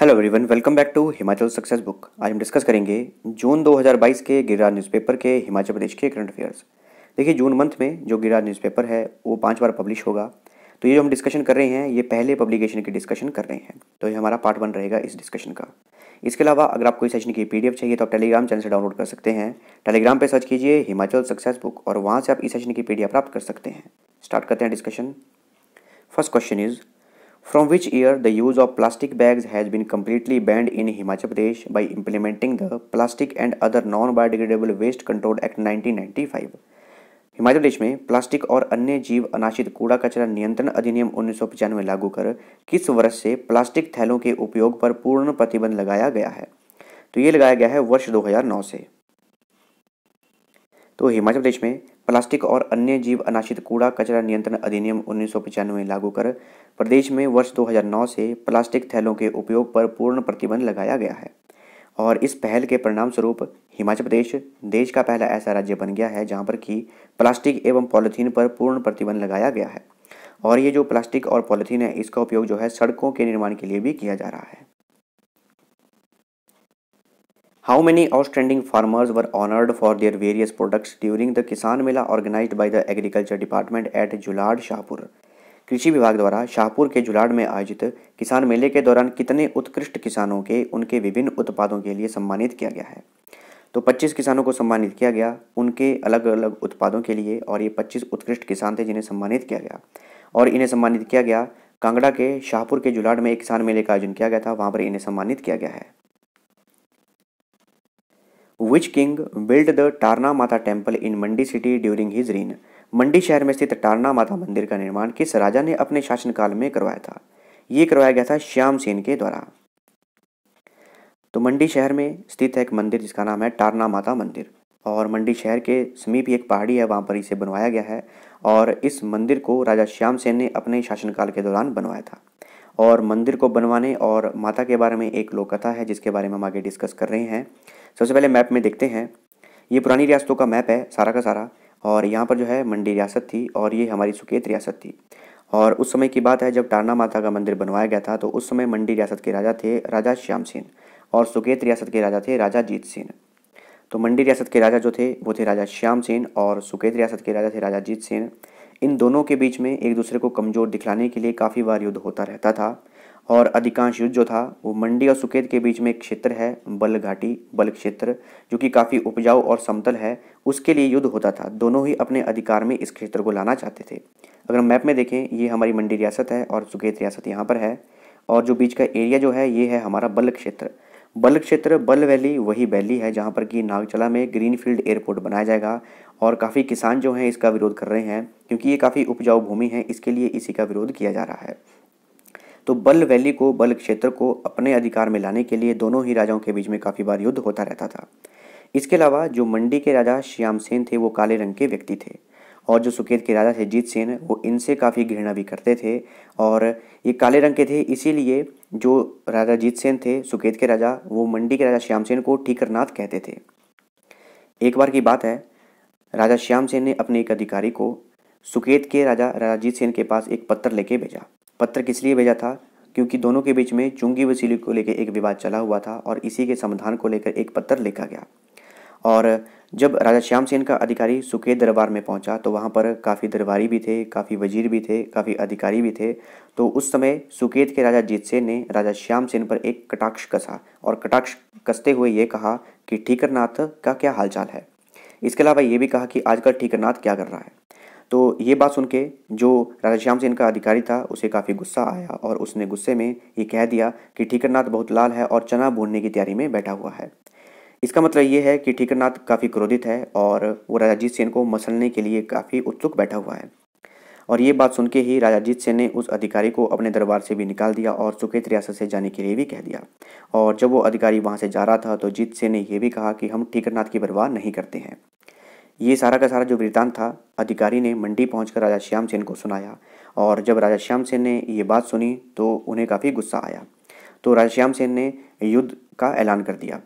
Hello everyone welcome back to Himachal success book आज हम discuss करेंगे जून 2022 के गिरिराज न्यूज़पेपर के हिमाचल प्रदेश के करंट अफेयर्स देखिए जून मंथ में जो गिरिराज न्यूज़पेपर है वो पांच बार पब्लिश होगा तो ये जो हम डिस्कशन कर रहे हैं ये पहले पब्लिकेशन की डिस्कशन कर रहे हैं तो ये हमारा पार्ट वन रहेगा इस डिस्कशन का इसके अलावा अगर आपको इस सेशन की पी चाहिए तो आप टेलीग्राम चैनल से डाउनलोड कर सकते हैं टेलीग्राम पर सर्च कीजिए हिमाचल सक्सेस बुक और वहाँ से आप इस सेशन की पी प्राप्त कर सकते हैं स्टार्ट करते हैं discussion first question is From which year the use of plastic bags has been completely banned in Himachal Pradesh by implementing the Plastic and Other Non-Biodegradable Waste Control Act 1995. Himachal Pradesh में plastic और अन्य जीव अनाशित कूड़ा कचरा नियंत्रण अधिनियम उन्नीस लागू कर किस वर्ष से प्लास्टिक थैलों के उपयोग पर पूर्ण प्रतिबंध लगाया गया है तो ये लगाया गया है वर्ष 2009 से तो हिमाचल प्रदेश में प्लास्टिक और अन्य जीव अनाशित कूड़ा कचरा नियंत्रण अधिनियम उन्नीस लागू कर प्रदेश में वर्ष 2009 से प्लास्टिक थैलों के उपयोग पर पूर्ण प्रतिबंध लगाया गया है और इस पहल के परिणाम स्वरूप हिमाचल प्रदेश देश का पहला ऐसा राज्य बन गया है जहाँ पर कि प्लास्टिक एवं पॉलीथीन पर पूर्ण प्रतिबंध लगाया गया है और ये जो प्लास्टिक और पॉलीथीन है इसका उपयोग जो है सड़कों के निर्माण के लिए भी किया जा रहा है how many outstanding farmers were honoured for their various products during the Kisan Mela organised by the agriculture department at जुलाड शाहपुर कृषि विभाग द्वारा शाहपुर के जुलाड़ में आयोजित किसान मेले के दौरान कितने उत्कृष्ट किसानों के उनके विभिन्न उत्पादों के लिए सम्मानित किया गया है तो 25 किसानों को सम्मानित किया गया उनके अलग अलग उत्पादों के लिए और ये 25 उत्कृष्ट किसान थे जिन्हें सम्मानित किया गया और इन्हें सम्मानित किया गया कांगड़ा के शाहपुर के जुलाड़ में एक किसान मेले का आयोजन किया गया था वहाँ पर इन्हें सम्मानित किया गया है which king build the Tarna Mata temple in Mandi city during his reign Mandi शहर में स्थित टारना माता मंदिर का निर्माण किस राजा ने अपने शासनकाल में करवाया था ये करवाया गया था श्याम सेन के द्वारा तो मंडी शहर में स्थित है एक मंदिर जिसका नाम है टारना माता मंदिर और मंडी शहर के समीप ही एक पहाड़ी है वहाँ पर इसे बनवाया गया है और इस मंदिर को राजा श्याम सेन ने अपने शासनकाल के दौरान बनवाया था और मंदिर को बनवाने और माता के बारे में एक लोक कथा है जिसके बारे में हम आगे डिस्कस कर रहे हैं सबसे पहले मैप में देखते हैं ये पुरानी रियासतों का मैप है सारा का सारा और यहाँ पर जो है मंडी रियासत थी और ये हमारी सुकेत रियासत थी और उस समय की बात है जब टारना माता का मंदिर बनवाया गया था तो उस समय मंडी रियासत के राजा थे राजा श्याम सिंह और सुकेत रियासत के राजा थे राजा जीत सिंह तो मंडी रियासत के राजा जो थे वो थे राजा श्याम सिंह और सुकेत रियासत के राजा थे राजा जीत सिंह इन दोनों के बीच में एक दूसरे को कमज़ोर दिखलाने के लिए काफ़ी बार युद्ध होता रहता था और अधिकांश युद्ध जो था वो मंडी और सुकेत के बीच में एक क्षेत्र है बल घाटी बल क्षेत्र जो कि काफ़ी उपजाऊ और समतल है उसके लिए युद्ध होता था दोनों ही अपने अधिकार में इस क्षेत्र को लाना चाहते थे अगर हम मैप में देखें ये हमारी मंडी रियासत है और सुकेत रियासत यहाँ पर है और जो बीच का एरिया जो है ये है हमारा बल क्षेत्र बल क्षेत्र बल वैली वही वैली है जहाँ पर कि नागचला में ग्रीनफील्ड एयरपोर्ट बनाया जाएगा और काफ़ी किसान जो हैं इसका विरोध कर रहे हैं क्योंकि ये काफ़ी उपजाऊ भूमि है इसके लिए इसी का विरोध किया जा रहा है तो बल वैली को बल क्षेत्र को अपने अधिकार में लाने के लिए दोनों ही राजाओं के बीच में काफ़ी बार युद्ध होता रहता था इसके अलावा जो मंडी के राजा श्याम सेन थे वो काले रंग के व्यक्ति थे और जो सुकेत के राजा थे जीत सेन वो इनसे काफ़ी घृणा भी करते थे और ये काले रंग के थे इसीलिए जो राजा जीत सेन थे सुकेत के राजा वो मंडी के राजा श्याम सेन को ठीकरनाथ कहते थे एक बार की बात है राजा श्याम सेन ने अपने एक अधिकारी को सुकेत के राजा जीत सेन के पास एक पत्र लेके भेजा पत्र किस लिए भेजा था क्योंकि दोनों के बीच में चुंगी वसीली को लेकर एक विवाद चला हुआ था और इसी के समाधान को लेकर एक पत्र लिखा गया और जब राजा श्याम सेन का अधिकारी सुकेत दरबार में पहुंचा तो वहां पर काफ़ी दरबारी भी थे काफ़ी वजीर भी थे काफ़ी अधिकारी भी थे तो उस समय सुकेत के राजा जीत सेन ने राजा श्याम सेन पर एक कटाक्ष कसा और कटाक्ष कसते हुए ये कहा कि ठीकरनाथ का क्या हालचाल है इसके अलावा ये भी कहा कि आजकल ठीकरनाथ क्या कर रहा है तो ये बात सुन के जो राजा श्याम सेन का अधिकारी था उसे काफ़ी गुस्सा आया और उसने गुस्से में ये कह दिया कि ठीकरनाथ बहुत लाल है और चना भूनने की तैयारी में बैठा हुआ है इसका मतलब ये है कि ठीकरनाथ काफ़ी क्रोधित है और वो राजाजीत सेन को मसलने के लिए काफ़ी उत्सुक बैठा हुआ है और ये बात सुन के ही राजाजीत सेन ने उस अधिकारी को अपने दरबार से भी निकाल दिया और सुकेत रियासत से जाने के लिए भी कह दिया और जब वो अधिकारी वहाँ से जा रहा था तो जीत सेन ने यह भी कहा कि हम ठीकरनाथ की परवाह नहीं करते हैं ये सारा का सारा जो वृतांत था अधिकारी ने मंडी पहुंचकर राजा श्याम सेन को सुनाया और जब राजा श्याम सेन ने ये बात सुनी तो उन्हें काफ़ी गुस्सा आया तो राजा श्याम सेन ने युद्ध का ऐलान कर दिया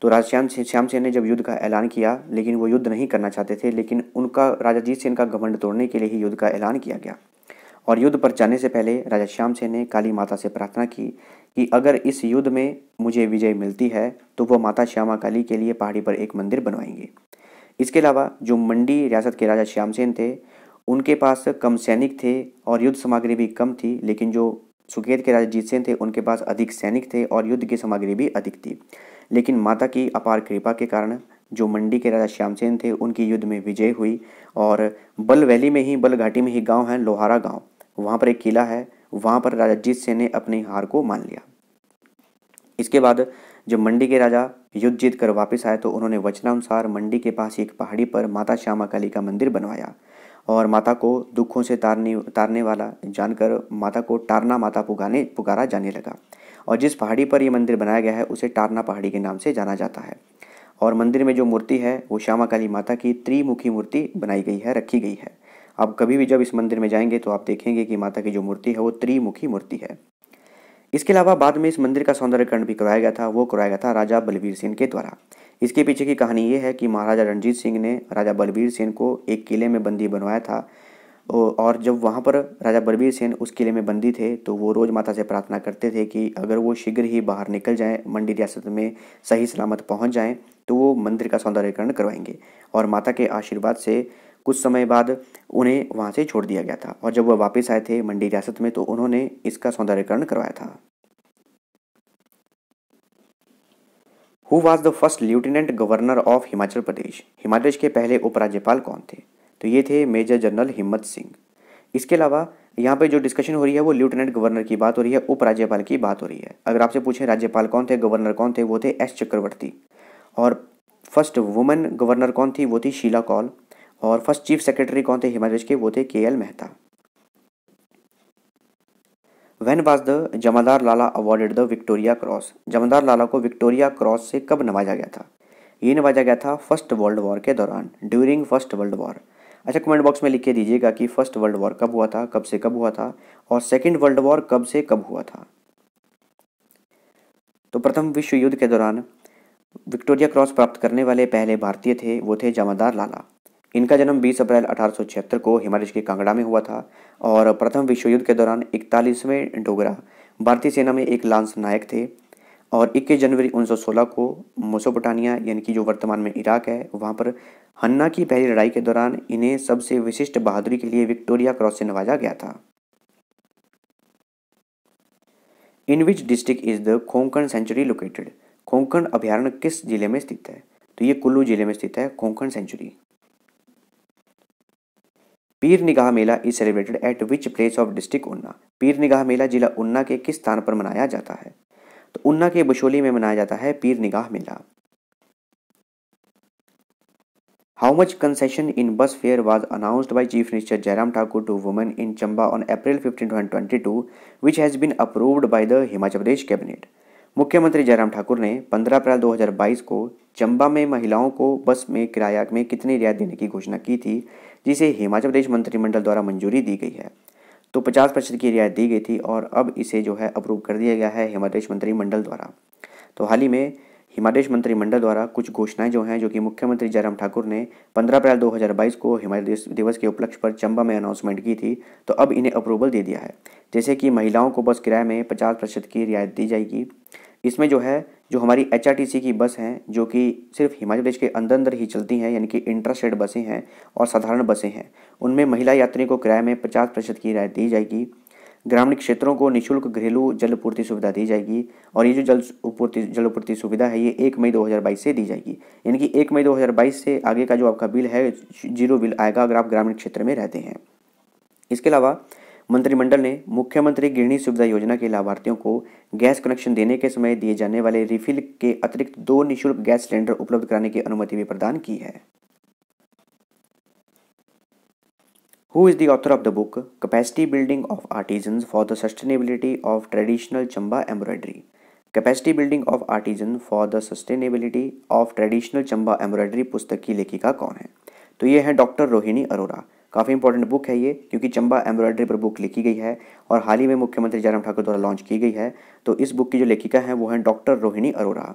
तो राजा श्याम सेन श्याम सेन ने जब युद्ध का ऐलान किया लेकिन वो युद्ध नहीं करना चाहते थे लेकिन उनका राजाजीत सेन का घमंड तोड़ने के लिए ही युद्ध का ऐलान किया गया और युद्ध पर जाने से पहले राजा श्याम सेन ने काली माता से प्रार्थना की कि अगर इस युद्ध में मुझे विजय मिलती है तो वह माता श्यामा काली के लिए पहाड़ी पर एक मंदिर बनवाएंगे इसके अलावा जो मंडी रियासत के राजा श्याम सेन थे उनके पास कम सैनिक थे और युद्ध सामग्री भी कम थी लेकिन जो सुकेत के राजा जीत सेन थे उनके पास अधिक सैनिक थे और युद्ध की सामग्री भी अधिक थी लेकिन माता की अपार कृपा के कारण जो मंडी के राजा श्याम सेन थे उनकी युद्ध में विजय हुई और बल वैली में ही बल घाटी में ही गांव है लोहारा गांव वहाँ पर एक किला है वहाँ पर राजा जीत सेन ने अपनी हार को मान लिया इसके बाद जब मंडी के राजा युद्ध जीत कर वापस आए तो उन्होंने वचनानुसार मंडी के पास एक पहाड़ी पर माता श्यामा काली का मंदिर बनवाया और माता को दुखों से तारने तारने वाला जानकर माता को टारना माता पुगाने पुकारा जाने लगा और जिस पहाड़ी पर यह मंदिर बनाया गया है उसे टारना पहाड़ी के नाम से जाना जाता है और मंदिर में जो मूर्ति है वो श्यामा काली माता की त्रिमुखी मूर्ति बनाई गई है रखी गई है आप कभी भी जब इस मंदिर में जाएंगे तो आप देखेंगे कि माता की जो मूर्ति है वो त्रिमुखी मूर्ति है इसके अलावा बाद में इस मंदिर का सौंदर्यकरण भी कराया गया था वो कराया गया था राजा बलवीर सेन के द्वारा इसके पीछे की कहानी ये है कि महाराजा रणजीत सिंह ने राजा बलवीर सेन को एक किले में बंदी बनवाया था और जब वहाँ पर राजा बलवीर सेन उस किले में बंदी थे तो वो रोज माता से प्रार्थना करते थे कि अगर वो शीघ्र ही बाहर निकल जाएं मंडी रियासत में सही सलामत पहुँच जाएँ तो वो मंदिर का सौंदर्यकरण करवाएंगे और माता के आशीर्वाद से कुछ समय बाद उन्हें वहाँ से छोड़ दिया गया था और जब वह वापस आए थे मंडी रियासत में तो उन्होंने इसका सौंदर्यकरण करवाया था who was the first lieutenant governor of Himachal Pradesh Himachal Pradesh के पहले उपराज्यपाल कौन थे तो ये थे मेजर जनरल हिम्मत सिंह इसके अलावा यहाँ पे जो डिस्कशन हो रही है वो लेफ्टिनेंट गवर्नर की बात हो रही है उपराज्यपाल की बात हो रही है अगर आपसे पूछें राज्यपाल कौन थे गवर्नर कौन थे वो थे एस चक्रवर्ती और फर्स्ट वुमेन गवर्नर कौन थी वो थी शीला कॉल और फर्स्ट चीफ सेक्रेटरी कौन थे हिमाचल के वो थे K L Mehta when was the Jamadar Lala awarded the Victoria Cross Jamadar Lala को विक्टोरिया क्रॉस से कब नवाजा गया था ये नवाजा गया था फर्स्ट वर्ल्ड वॉर के दौरान ड्यूरिंग फर्स्ट वर्ल्ड वॉर अच्छा कमेंट बॉक्स में लिख के दीजिएगा कि फर्स्ट वर्ल्ड वॉर कब हुआ था कब से कब हुआ था और सेकेंड वर्ल्ड वॉर कब से कब हुआ था तो प्रथम विश्व युद्ध के दौरान विक्टोरिया क्रॉस प्राप्त करने वाले पहले भारतीय थे वो थे जमादार लाला इनका जन्म 20 अप्रैल अठारह को हिमालय के कांगड़ा में हुआ था और प्रथम विश्व युद्ध के दौरान इकतालीसवें डोगरा भारतीय सेना में एक लांस नायक थे और 21 जनवरी 1916 को मोसोपोटानिया यानी कि जो वर्तमान में इराक है वहाँ पर हन्ना की पहली लड़ाई के दौरान इन्हें सबसे विशिष्ट बहादुरी के लिए विक्टोरिया क्रॉस से नवाजा गया था in which district is the Konkan sanctuary located Konkan अभ्यारण्य किस जिले में स्थित है तो ये कुल्लू जिले में स्थित है Konkan sanctuary Pir Nigah Mela is celebrated at which place of district Una Pir Nigah मेला जिला उन्ना के किस स्थान पर मनाया जाता है तो उन्ना के बशोली में मनाया जाता है Pir Nigah Mela how much concession in bus fare was announced by chief minister Jairam Thakur to women in Chamba on April fifteen twenty two which has been approved by the Himachal Pradesh cabinet मुख्यमंत्री जयराम ठाकुर ने 15 अप्रैल 2022 को चंबा में महिलाओं को बस में किराया में कितनी रियायत देने की घोषणा की थी जिसे हिमाचल प्रदेश मंत्रिमंडल द्वारा मंजूरी दी गई है तो 50 प्रतिशत की रियायत दी गई थी और अब इसे जो है अप्रूव कर दिया गया है हिमाचल प्रदेश मंत्रिमंडल द्वारा तो हाल ही में हिमाचल प्रदेश मंत्रिमंडल द्वारा कुछ घोषणाएं जो हैं जो कि मुख्यमंत्री जयराम ठाकुर ने 15 अप्रैल 2022 को हिमाचल दिवस के उपलक्ष्य पर चंबा में अनाउंसमेंट की थी तो अब इन्हें अप्रूवल दे दिया है जैसे कि महिलाओं को बस किराए में 50 प्रतिशत की रियायत दी जाएगी इसमें जो है जो हमारी एच की बस हैं जो कि सिर्फ हिमाचल प्रदेश के अंदर अंदर ही चलती हैं यानी कि इंट्रा बसें हैं और साधारण बसें हैं उनमें महिला यात्री को किराए में पचास प्रतिशत की राय दी जाएगी ग्रामीण क्षेत्रों को निशुल्क घरेलू जल सुविधा दी जाएगी और ये जो जल उपूर्ति जल सुविधा है ये एक मई 2022 से दी जाएगी यानी कि एक मई 2022 से आगे का जो आपका बिल है जीरो बिल आएगा अगर आप ग्रामीण क्षेत्र में रहते हैं इसके अलावा मंत्रिमंडल ने मुख्यमंत्री गृहिणी सुविधा योजना के लाभार्थियों को गैस कनेक्शन देने के समय दिए जाने वाले रिफिल के अतिरिक्त दो निशुल्क गैस सिलेंडर उपलब्ध कराने की अनुमति भी प्रदान की है who is the author of the book capacity building of artisan for the sustainability of traditional Chamba embroidery capacity building of artisan for the sustainability of traditional Chamba embroidery पुस्तक की लेखिका कौन है तो ये है डॉक्टर रोहिणी अरोरा काफ़ी इंपॉर्टेंट बुक है ये क्योंकि चंबा एम्ब्रॉयडरी पर बुक लिखी गई है और हाल ही में मुख्यमंत्री जयराम ठाकुर द्वारा लॉन्च की गई है तो इस बुक की जो लेखिका है वो है doctor Rohini Arora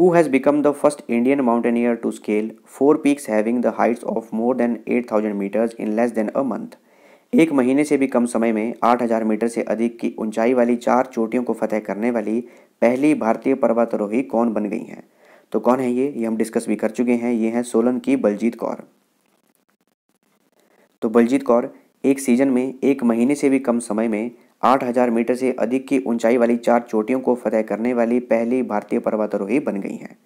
who has become the first Indian mountaineer to scale four peaks having the heights of more than 8,000 meters in less than a month. एक महीने से भी कम समय में 8,000 मीटर से अधिक की ऊंचाई वाली चार चोटियों को फतेह करने वाली पहली भारतीय पर्वतारोही कौन बन गई हैं तो कौन है ये ये हम डिस्कस भी कर चुके हैं ये हैं सोलन की बलजीत कौर तो बलजीत कौर एक सीजन में एक महीने से भी कम समय में 8000 मीटर से अधिक की ऊंचाई वाली चार चोटियों को फतह करने वाली पहली भारतीय पर्वतारोही बन गई हैं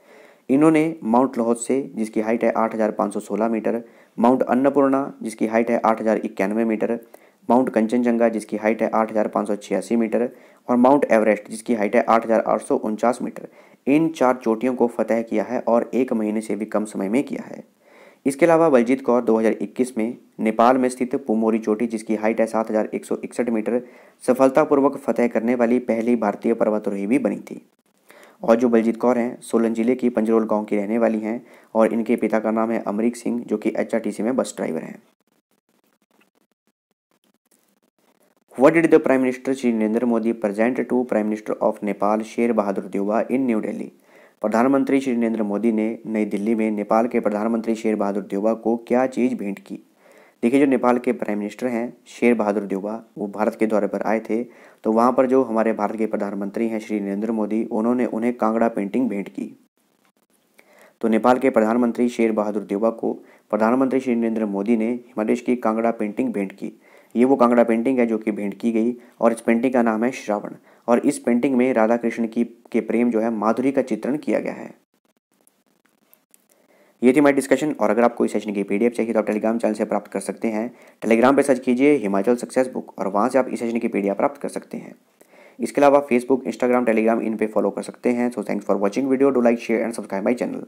इन्होंने माउंट लाहौत से जिसकी हाइट है 8516 मीटर माउंट अन्नपूर्णा जिसकी हाइट है आठ मीटर माउंट कंचनजंगा जिसकी हाइट है आठ मीटर और माउंट एवरेस्ट जिसकी हाइट है आठ मीटर इन चार चोटियों को फतह किया है और एक महीने से भी कम समय में किया है इसके अलावा बलजीत कौर 2021 में नेपाल में स्थित पुमोरी चोटी जिसकी हाइट है सात मीटर सफलतापूर्वक फतह करने वाली पहली भारतीय पर्वतरोही भी बनी थी और जो बलजीत कौर हैं सोलन जिले की पंजरोल गांव की रहने वाली हैं और इनके पिता का नाम है अमरीक सिंह जो कि एच में बस ड्राइवर हैं What did the Prime Minister Shri Narendra Modi present to Prime Minister of Nepal Sher Bahadur Dioba in New Delhi? प्रधानमंत्री श्री नरेंद्र मोदी ने नई दिल्ली में नेपाल के प्रधानमंत्री शेर बहादुर देवा को क्या चीज़ भेंट की देखिए जो नेपाल के प्राइम मिनिस्टर हैं शेर बहादुर देवा वो भारत के दौरे पर आए थे तो वहाँ पर जो हमारे भारत के प्रधानमंत्री हैं श्री नरेंद्र मोदी उन्होंने उन्हें कांगड़ा पेंटिंग भेंट की तो नेपाल के प्रधानमंत्री शेर बहादुर देवा को प्रधानमंत्री श्री नरेंद्र मोदी ने हिमादेश की कांगड़ा पेंटिंग भेंट की ये वो कांगड़ा पेंटिंग है जो कि भेंट की गई और इस पेंटिंग का नाम है श्रावण और इस पेंटिंग में राधा कृष्ण की के प्रेम जो है माधुरी का चित्रण किया गया है ये थी माई डिस्कशन और अगर आपको इस सेशन की पीडीएफ चाहिए तो आप टेलीग्राम चैनल से प्राप्त कर सकते हैं टेलीग्राम पर सर्च कीजिए हिमाचल सक्सेस बुक और वहाँ से आप इस सेशन की पीडीएफ प्राप्त कर सकते हैं इसके अलावा फेसबुक इंस्टाग्राम टेलीग्राम इन पे फॉलो कर सकते हैं so thanks for watching video do like share and subscribe my channel